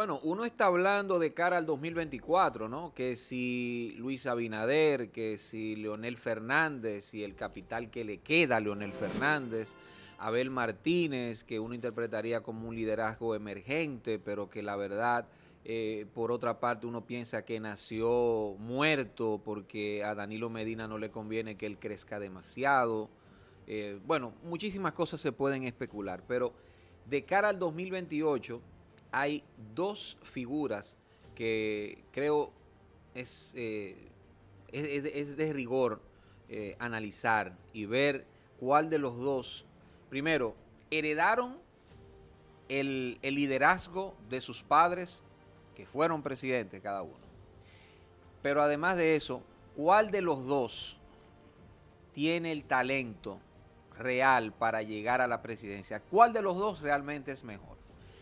Bueno, uno está hablando de cara al 2024, ¿no? Que si Luis Abinader, que si Leonel Fernández y el capital que le queda a Leonel Fernández, Abel Martínez, que uno interpretaría como un liderazgo emergente, pero que la verdad, eh, por otra parte, uno piensa que nació muerto porque a Danilo Medina no le conviene que él crezca demasiado. Eh, bueno, muchísimas cosas se pueden especular, pero de cara al 2028 hay dos figuras que creo es, eh, es, de rigor eh, analizar y ver cuál de los dos, primero, heredaron el liderazgo de sus padres, que fueron presidentes cada uno. Pero además de eso, ¿cuál de los dos tiene el talento real para llegar a la presidencia? ¿Cuál de los dos realmente es mejor?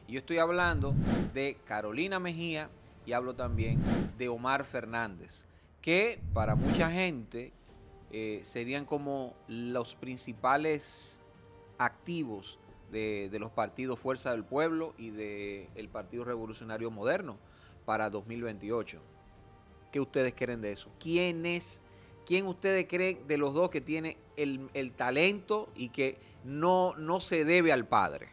yo estoy hablando de Carolina Mejía y hablo también de Omar Fernández, que para mucha gente eh, serían como los principales activos de, los partidos Fuerza del Pueblo y del Partido Revolucionario Moderno para 2028. ¿Qué ustedes creen de eso? ¿Quién es, quién ustedes creen de los dos que tiene el, el talento y que no, no se debe al padre?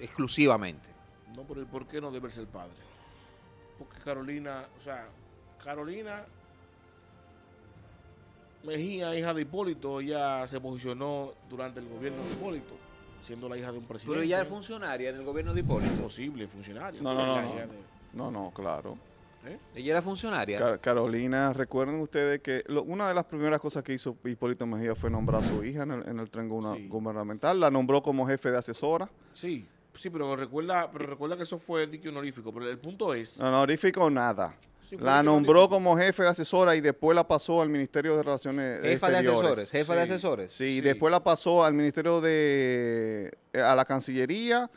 exclusivamente. No, pero ¿por qué no debe ser padre? Porque Carolina, o sea, Carolina Mejía, hija de Hipólito, ella se posicionó durante el gobierno de Hipólito, siendo la hija de un presidente. Pero ella es funcionaria en el gobierno de Hipólito. Imposible, funcionaria. No, no, no, no, no, claro. ¿Eh? Ella era funcionaria. Carolina, recuerden ustedes que una de las primeras cosas que hizo Hipólito Mejía fue nombrar a su hija en el, en tren gubernamental. La nombró como jefe de asesora. Sí, sí, pero recuerda, recuerda que eso fue dique honorífico. Pero el punto es. Honorífico nada. la nombró como jefe de asesora y después la pasó al Ministerio de Relaciones jefa de asesores, jefa de asesores. Sí, después la pasó al Ministerio de eh, a la Cancillería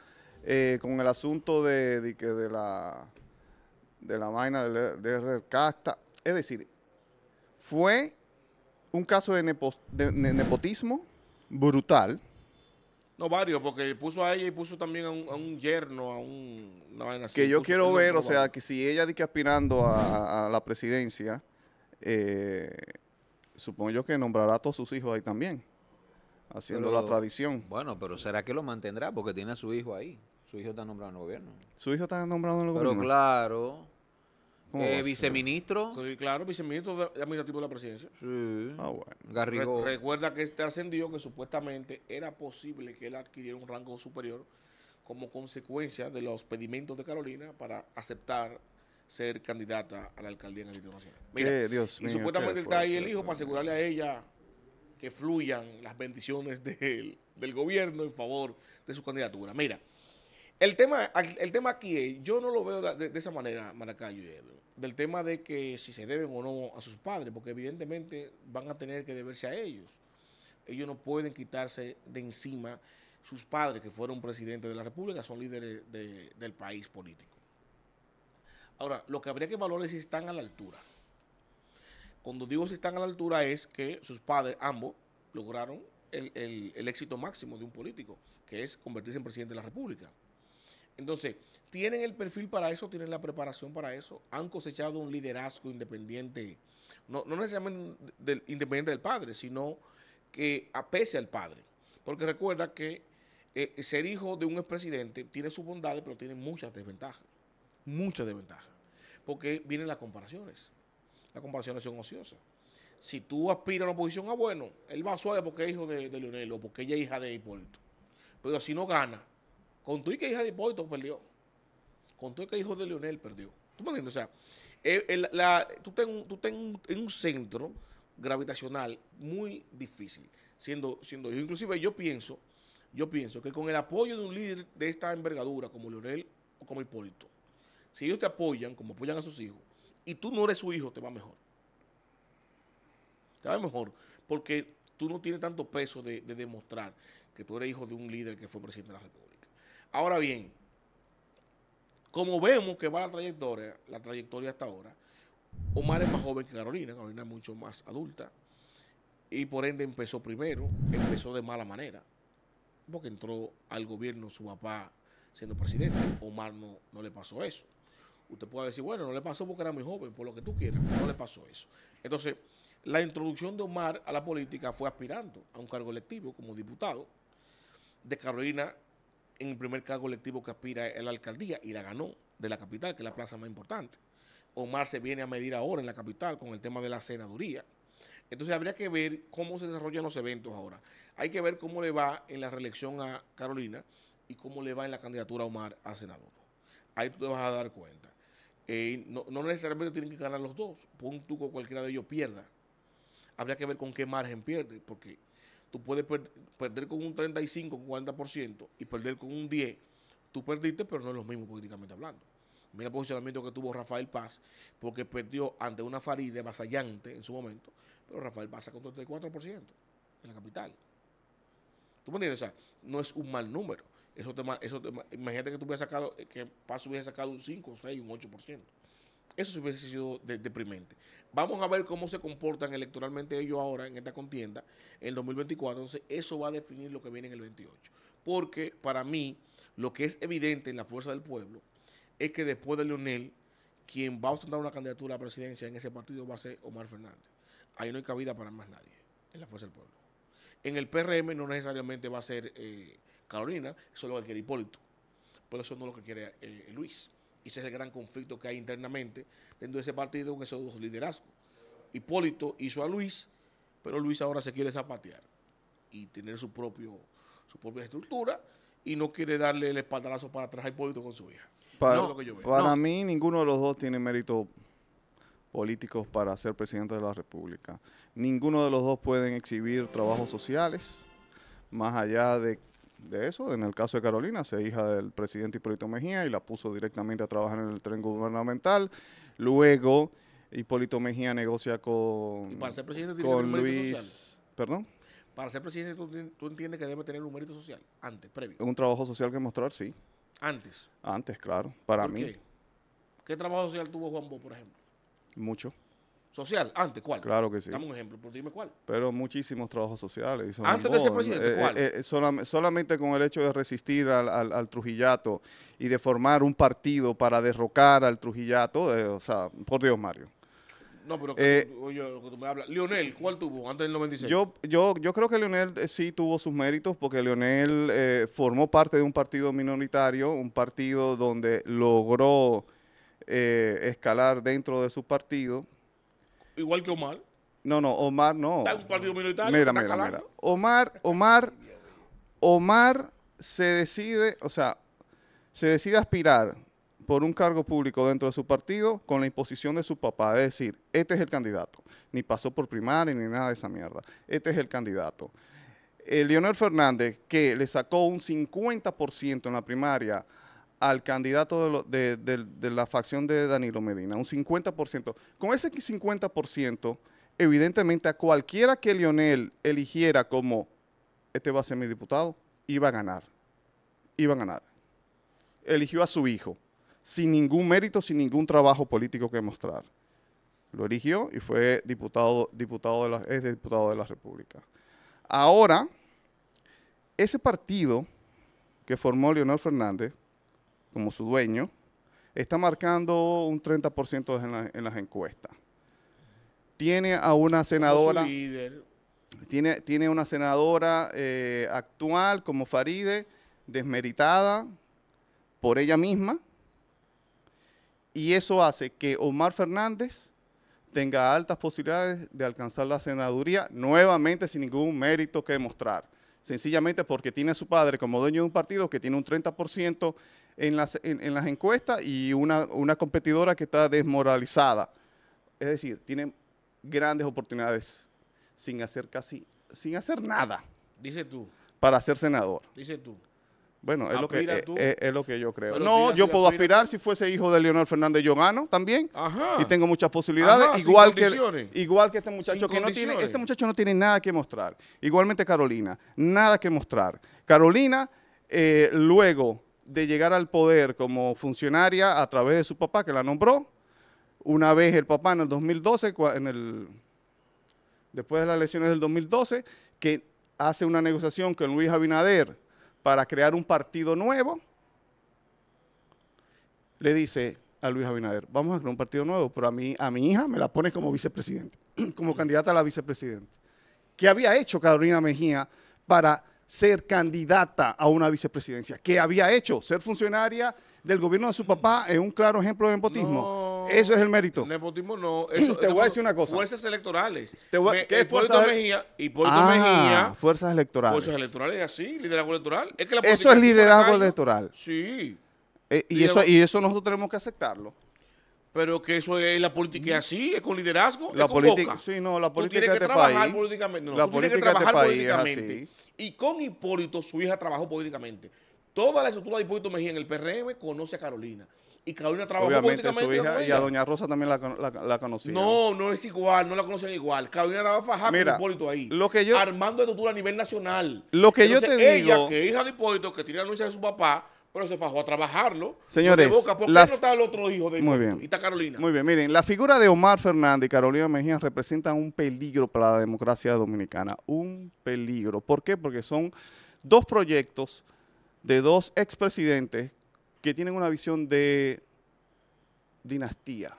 eh, con el asunto de, de la de la vaina de de Casta. Es decir, fue un caso de, nepotismo brutal. No, varios, porque puso a ella y puso también a un, yerno, a un, una vaina Que yo quiero ver, o sea, que si ella dice aspirando a, la presidencia, eh, supongo yo que nombrará a todos sus hijos ahí también, haciendo la tradición. Bueno, pero ¿será que lo mantendrá? Porque tiene a su hijo ahí. Su hijo está nombrado en el gobierno. Su hijo está nombrado en el gobierno. Pero claro, eh, viceministro. claro, viceministro administrativo de la presidencia. Sí. Ah, bueno. recuerda que este ascendió que supuestamente era posible que él adquiriera un rango superior como consecuencia de los pedimentos de Carolina para aceptar ser candidata a la alcaldía en el Distrito Nacional. Mira, y supuestamente está ahí el hijo para asegurarle a ella que fluyan las bendiciones del, del gobierno en favor de su candidatura. Mira, el tema, el tema aquí es, yo no lo veo de, de esa manera, Maracayo y Edwin del tema de que si se deben o no a sus padres, porque evidentemente van a tener que deberse a ellos. Ellos no pueden quitarse de encima sus padres, que fueron presidentes de la República, son líderes del país político. Ahora, lo que habría que valorar es si están a la altura. Cuando digo si están a la altura es que sus padres, ambos, lograron el éxito máximo de un político, que es convertirse en presidente de la República. Entonces, tienen el perfil para eso, tienen la preparación para eso, han cosechado un liderazgo independiente, no, necesariamente independiente del padre, sino que apese al padre. Porque recuerda que eh, ser hijo de un expresidente tiene sus bondades, pero tiene muchas desventajas. Muchas desventajas. Porque vienen las comparaciones. Las comparaciones son ociosas. Si tú aspiras a una posición, ah, bueno, él va suave porque es hijo de, de Leonel o porque ella es hija de Hipólito. Pero si no gana, con tu hija de Hipólito perdió. Con tu que hijo de Leonel perdió. ¿Tú me entiendes? O sea, eh, tú estás un, en un centro gravitacional muy difícil. Siendo, siendo inclusive yo pienso, yo pienso que con el apoyo de un líder de esta envergadura como Leonel o como Hipólito, si ellos te apoyan, como apoyan a sus hijos, y tú no eres su hijo, te va mejor. Te va mejor, porque tú no tienes tanto peso de demostrar que tú eres hijo de un líder que fue presidente de la República. Ahora bien, como vemos que va la trayectoria, la trayectoria hasta ahora, Omar es más joven que Carolina, Carolina es mucho más adulta, y por ende empezó primero, empezó de mala manera, porque entró al gobierno su papá siendo presidente, Omar no, no le pasó eso. Usted puede decir, bueno, no le pasó porque era muy joven, por lo que tú quieras, no le pasó eso. Entonces, la introducción de Omar a la política fue aspirando a un cargo electivo como diputado. De Carolina en el primer cargo electivo que aspira a la alcaldía y la ganó de la capital, que es la plaza más importante. Omar se viene a medir ahora en la capital con el tema de la senaduría. Entonces habría que ver cómo se desarrollan los eventos ahora. Hay que ver cómo le va en la reelección a Carolina y cómo le va en la candidatura a Omar a senador. Ahí tú te vas a dar cuenta. Eh, no, necesariamente tienen que ganar los dos. punto cualquiera de ellos pierda. Habría que ver con qué margen pierde, porque tú puedes perder con un 35, 40% y perder con un 10%. Tú perdiste, pero no es lo mismo políticamente hablando. Mira el posicionamiento que tuvo Rafael Paz, porque perdió ante una Faride vasallante en su momento, pero Rafael Paz sacó 34% en la capital. ¿Tú me entiendes? O sea, no es un mal número. Eso te, eso te, imagínate que tú sacado, eh, que Paz hubiese sacado un 5, un 6, un 8%. Eso hubiese sido de, deprimente. Vamos a ver cómo se comportan electoralmente ellos ahora en esta contienda, en el 2024. Entonces, eso va a definir lo que viene en el 28. Porque para mí, lo que es evidente en la fuerza del pueblo es que después de Leonel, quien va a ostentar una candidatura a presidencia en ese partido va a ser Omar Fernández. Ahí no hay cabida para más nadie en la fuerza del pueblo. En el PRM no necesariamente va a ser eh, Carolina, solo va que Hipólito. Pero eso no es lo que quiere eh, Luis y ese es el gran conflicto que hay internamente dentro de ese partido con esos dos liderazgos. Hipólito hizo a Luis, pero Luis ahora se quiere zapatear y tener su, propio, su propia estructura y no quiere darle el espaldarazo para atrás a Hipólito con su hija. Para, mí, ninguno de los dos tiene méritos políticos para ser presidente de la República. Ninguno de los dos pueden exhibir trabajos sociales, más allá de de eso. En el caso de Carolina, se hija del presidente Hipólito Mejía y la puso directamente a trabajar en el tren gubernamental. Luego, Hipólito Mejía negocia con, ¿Y para ser presidente Social? ¿Perdón? Para ser presidente, ¿tú, entiendes que debe tener un mérito social? Antes, previo. Un trabajo social que mostrar, sí. Antes. Antes, claro. Para mí. Qué? ¿Qué trabajo social tuvo Juan Bo, por ejemplo? Mucho social. ¿Antes cuál? Claro que sí. Dame un ejemplo, ¿Por pues, dime cuál. Pero muchísimos trabajos sociales. Antes de ser presidente, eh, ¿cuál? Eh, eh, solamente con el hecho de resistir al, Trujillato y de formar un partido para derrocar al Trujillato, o sea, por Dios, Mario. No, pero que, oye, que tú me hablas. ¿Leonel ¿cuál tuvo antes del 96? Yo, yo, yo creo que Lionel sí tuvo sus méritos porque Leonel formó parte de un partido minoritario, un partido donde logró escalar dentro de su partido igual que Omar. No, no, Omar no. Está un partido minoritario. Mira, mira, mira. Omar, Omar, Omar se decide, o sea, se decide aspirar por un cargo público dentro de su partido con la imposición de su papá, es decir, este es el candidato. Ni pasó por primaria ni nada de esa mierda. Este es el candidato. El eh, Leonel Fernández, que le sacó un 50% en la primaria al candidato de, la facción de Danilo Medina, un 50%. Con ese 50%, evidentemente a cualquiera que Lionel eligiera como, este va a ser mi diputado, iba a ganar, iba a ganar. Eligió a su hijo, sin ningún mérito, sin ningún trabajo político que mostrar. Lo eligió y fue diputado, diputado de la, es diputado de la República. Ahora, ese partido que formó Leonel Fernández, como su dueño, está marcando un 30% en, las encuestas. Tiene a una senadora... Tiene, tiene una senadora eh, actual como Faride, desmeritada por ella misma, y eso hace que Omar Fernández tenga altas posibilidades de alcanzar la senaduría nuevamente sin ningún mérito que demostrar sencillamente porque tiene a su padre como dueño de un partido que tiene un 30% en las, en, las, encuestas y una, una competidora que está desmoralizada. Es decir, tiene grandes oportunidades sin hacer casi, sin hacer nada. Dice tú. Para ser senador. Dice tú. Bueno, es lo, que, eh, eh, es, lo, que, yo creo. no, yo puedo aspirar si fuese hijo de Leonel Fernández Llogano también. Ajá. Y tengo muchas posibilidades. igual, que, igual que este muchacho que no tiene, este muchacho no tiene nada que mostrar. Igualmente Carolina, nada que mostrar. Carolina, eh, luego de llegar al poder como funcionaria a través de su papá que la nombró, una vez el papá en el 2012, en el, después de las elecciones del 2012, que hace una negociación con Luis Abinader para crear un partido nuevo, le dice a Luis Abinader, vamos a crear un partido nuevo, pero a, mí, a mi hija me la pone como vicepresidente, como candidata a la vicepresidenta. ¿Qué había hecho Carolina Mejía para ser candidata a una vicepresidencia? ¿Qué había hecho? Ser funcionaria del gobierno de su papá es un claro ejemplo de empotismo. No eso es el mérito. Nepotismo no. Eso, te voy a decir una cosa. Fuerzas electorales. ¿Qué eh, fuerzas? Mejía y Puerto ah, Mejía. Fuerzas electorales. Fuerzas electorales, así, liderazgo electoral. eso es liderazgo electoral. Sí. Eh, y, eso, y eso nosotros tenemos que aceptarlo. Pero que eso es la política así, es con liderazgo, la es Sí, no, la política tú tienes que trabajar políticamente. No, la tú política tienes que este trabajar políticamente. Y con Hipólito, su hija trabajó políticamente. Toda la estructura de Hipólito Mejía en el PRM conoce a Carolina y Carolina trabajó políticamente. y a Doña Rosa también la, la, No, no es igual, no la conocían igual. Carolina fajando con Hipólito ahí. Lo que armando de a nivel nacional. Lo que yo te ella, que es hija de Hipólito, que tiene la anuncia de su papá, pero se fajó a trabajarlo. Señores. ¿Por no está el otro hijo de muy bien, y está Carolina? Muy bien, miren, la figura de Omar Fernández y Carolina Mejía representan un peligro para la democracia dominicana. Un peligro. ¿Por qué? Porque son dos proyectos de dos expresidentes que tienen una visión de dinastía,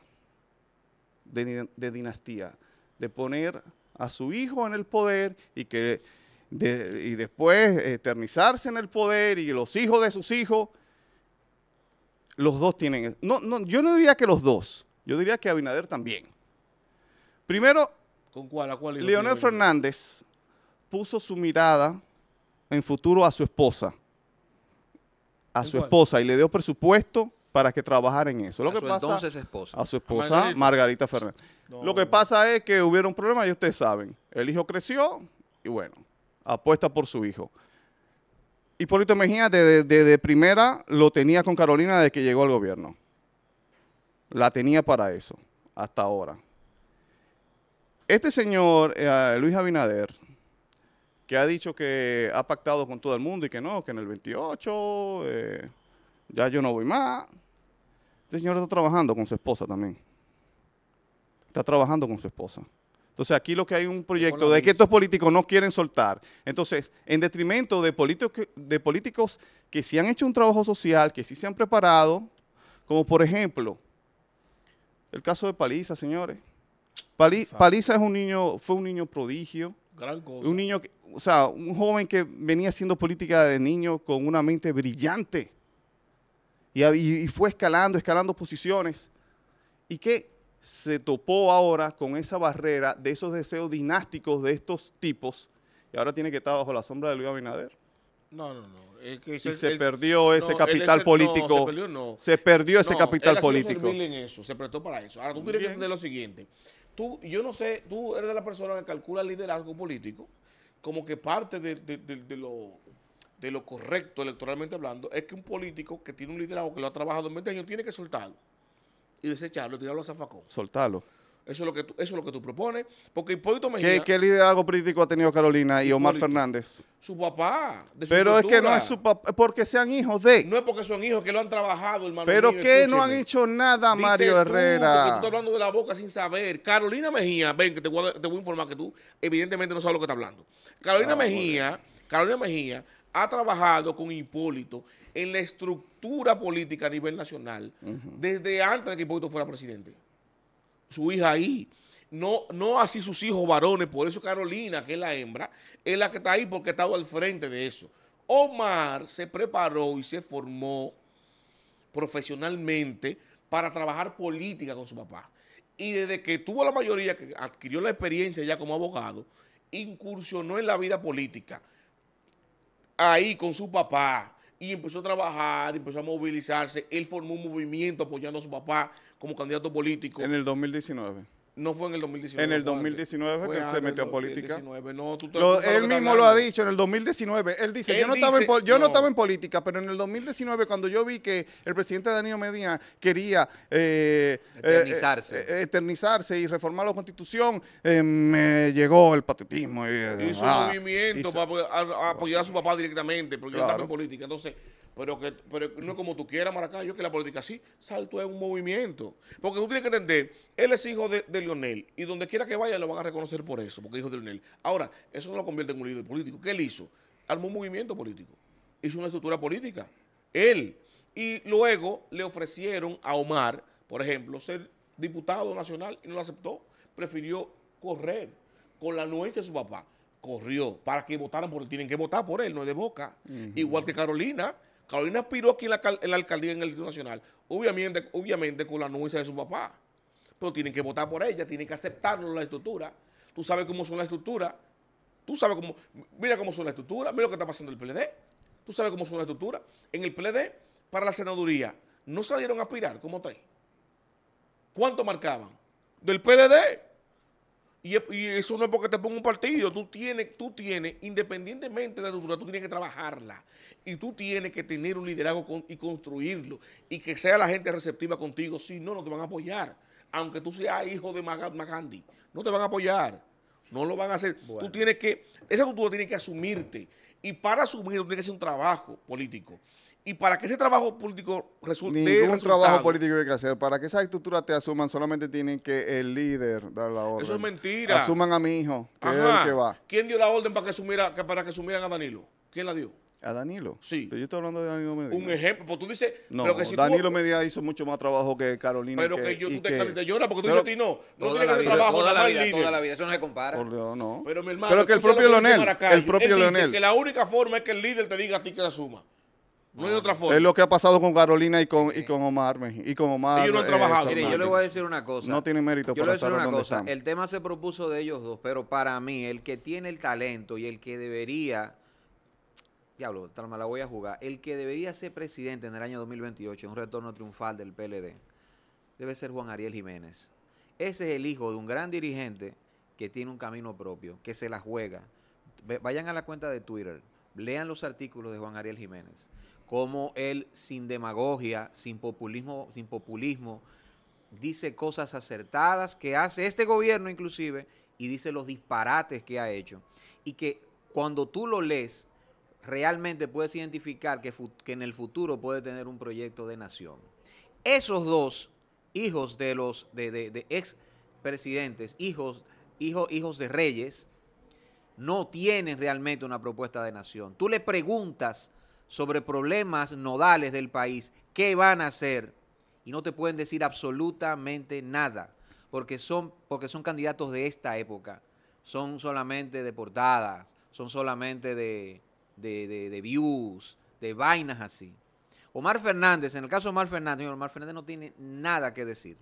de, dinastía, de poner a su hijo en el poder y que y después eternizarse en el poder y los hijos de sus hijos, los dos tienen. No, no, yo no diría que los dos, yo diría que Abinader también. Primero, ¿Con Leonel Fernández puso su mirada en futuro a su esposa a su esposa y le dio presupuesto para que trabajara en eso. Lo que pasa, entonces esposa. A su esposa, Margarita, Fernández. Lo que pasa es que un problema y ustedes saben. El hijo creció y bueno, apuesta por su hijo. Hipólito Mejía desde, primera lo tenía con Carolina desde que llegó al gobierno. La tenía para eso, hasta ahora. Este señor, eh, Luis Abinader, que ha dicho que ha pactado con todo el mundo y que no, que en el 28 eh, ya yo no voy más. Este señor está trabajando con su esposa también. Está trabajando con su esposa. Entonces aquí lo que hay un proyecto de que estos políticos no quieren soltar. Entonces, en detrimento de, de políticos que sí han hecho un trabajo social, que sí se han preparado, como por ejemplo, el caso de Paliza, señores. Paliza es un niño, fue un niño prodigio un niño, que, o sea, un joven que venía haciendo política de niño con una mente brillante. Y, fue escalando, escalando posiciones. Y que se topó ahora con esa barrera de esos deseos dinásticos de estos tipos. Y ahora tiene que estar bajo la sombra de Luis Abinader. No, no, no. y se, perdió ese capital político. No, se, perdió, ese capital político. En eso, se prestó para eso. Ahora tú tienes lo siguiente tú, yo no sé, tú eres de la persona que calcula el liderazgo político como que parte de, lo de lo correcto electoralmente hablando, es que un político que tiene un liderazgo que lo ha trabajado 20 años tiene que soltarlo y desecharlo, tirarlo a zafacón. Soltarlo. Eso es lo que tú, eso lo que tú propones. Porque Hipólito Mejía. ¿Qué, liderazgo político ha tenido Carolina y Omar Fernández? Su papá. Pero es que no es su papá, porque sean hijos de. No es porque son hijos, que lo han trabajado, hermano. Pero que no han hecho nada, Mario Herrera. Tú, tú estás hablando de la boca sin saber. Carolina Mejía, ven, que te voy a, informar que tú, evidentemente, no sabes lo que estás hablando. Carolina ah, Mejía, Carolina Mejía ha trabajado con Hipólito en la estructura política a nivel nacional desde antes de que Hipólito fuera presidente su hija ahí. No, no así sus hijos varones, por eso Carolina, que es la hembra, es la que está ahí porque ha estado al frente de eso. Omar se preparó y se formó profesionalmente para trabajar política con su papá. Y desde que tuvo la mayoría, que adquirió la experiencia ya como abogado, incursionó en la vida política. Ahí con su papá, y empezó a trabajar, empezó a movilizarse. Él formó un movimiento apoyando a su papá como candidato político. En el 2019. No fue en el 2019. En el 2019 que se metió a política. él mismo lo ha dicho en el 2019. Él dice, yo, no, estaba en, yo no. estaba en política, pero en el 2019 cuando yo vi que el presidente Danilo Medina quería eh, eh, eternizarse. Eh, eternizarse y reformar la constitución, me llegó el patetismo. Y, Hizo ah, movimiento para apoyar a su papá directamente, porque yo estaba en política. Entonces pero que pero no es como tú quieras, yo que la política sí, Salto es un movimiento. Porque tú tienes que entender, él es hijo de, Lionel y donde quiera que vaya lo van a reconocer por eso, porque es hijo de Lionel. Ahora, eso no lo convierte en un líder político. ¿Qué él hizo? Armó un movimiento político, hizo una estructura política, él. Y luego le ofrecieron a Omar, por ejemplo, ser diputado nacional y no lo aceptó, prefirió correr con la anuencia de su papá corrió para que votaran por él. Tienen que votar por él, no es de boca. Igual que Carolina, Carolina aspiró aquí en la, alcaldía, en el distrito Nacional, obviamente, obviamente con la anuncia de su papá. Pero tienen que votar por ella, tienen que aceptarnos la estructura. Tú sabes cómo son las estructuras. Tú sabes cómo, mira cómo son las estructuras, mira lo que está pasando en el PLD. Tú sabes cómo son las estructuras. En el PLD, para la senaduría, no salieron a aspirar como tres. ¿Cuánto marcaban? Del PLD. Y, eso no es porque te ponga un partido. Tú tienes, tú tienes, independientemente de la estructura, tú tienes que trabajarla. Y tú tienes que tener un liderazgo y construirlo. Y que sea la gente receptiva contigo. Si no, no te van a apoyar. Aunque tú seas hijo de Mahatma Gandhi. No te van a apoyar. No lo van a hacer. Tú tienes que, esa cultura tiene que asumirte. Y para asumirlo tiene que hacer un trabajo político y para que ese trabajo político resulte Ningún trabajo político hay que hacer. Para que esa estructura te asuman, solamente tienen que el líder dar la orden. Eso es mentira. Asuman a mi hijo, va. ¿Quién dio la orden para que, sumiera, para que sumieran a Danilo? ¿Quién la dio? ¿A Danilo? Sí. Pero yo estoy hablando de Danilo Medina. Un ejemplo, pues tú dices... No, Danilo tú... Medina hizo mucho más trabajo que Carolina. Pero que, yo, te, que... te lloras porque tú dices a ti no. No tiene que hacer trabajo. Toda la, vida, toda la vida, eso no se compara. Por Dios, no. Pero mi hermano... Pero que el propio Leonel, el propio Leonel. que la única forma es que el líder te diga a ti que la suma. No otra forma. Es lo que ha pasado con Carolina y con, con Omar. Y con Omar. Eh, Mire, yo le voy a decir una cosa. No tiene mérito. Yo le voy a decir una cosa. El tema se propuso de ellos dos, pero para mí, el que tiene el talento y el que debería. Diablo, tal la voy a jugar. El que debería ser presidente en el año 2028, en un retorno triunfal del PLD, debe ser Juan Ariel Jiménez. Ese es el hijo de un gran dirigente que tiene un camino propio, que se la juega. Vayan a la cuenta de Twitter, lean los artículos de Juan Ariel Jiménez cómo él sin demagogia, sin populismo, sin populismo, dice cosas acertadas que hace este gobierno inclusive y dice los disparates que ha hecho. Y que cuando tú lo lees, realmente puedes identificar que, en el futuro puede tener un proyecto de nación. Esos dos hijos de los de, ex presidentes, hijos, hijos de reyes, no tienen realmente una propuesta de nación. Tú le preguntas sobre problemas nodales del país, qué van a hacer, y no te pueden decir absolutamente nada, porque son, porque son candidatos de esta época, son solamente de portadas, son solamente de, views, de vainas así. Omar Fernández, en el caso de Omar Fernández, Omar Fernández no tiene nada que decir.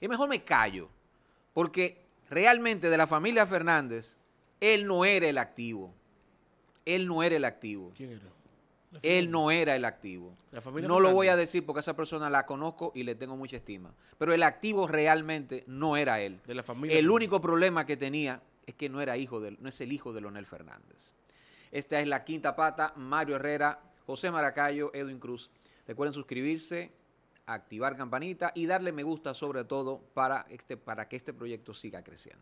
Y mejor me callo, porque realmente de la familia Fernández, él no era el activo. Él no era el activo. ¿Quién era? Él no era el activo. no lo voy a decir porque esa persona la conozco y le tengo mucha estima. Pero el activo realmente no era él. De la familia. El único problema que tenía es que no era hijo de, no es el hijo de Leonel Fernández. Esta es la quinta pata. Mario Herrera, José Maracayo, Edwin Cruz. Recuerden suscribirse, activar campanita y darle me gusta sobre todo para, este, para que este proyecto siga creciendo.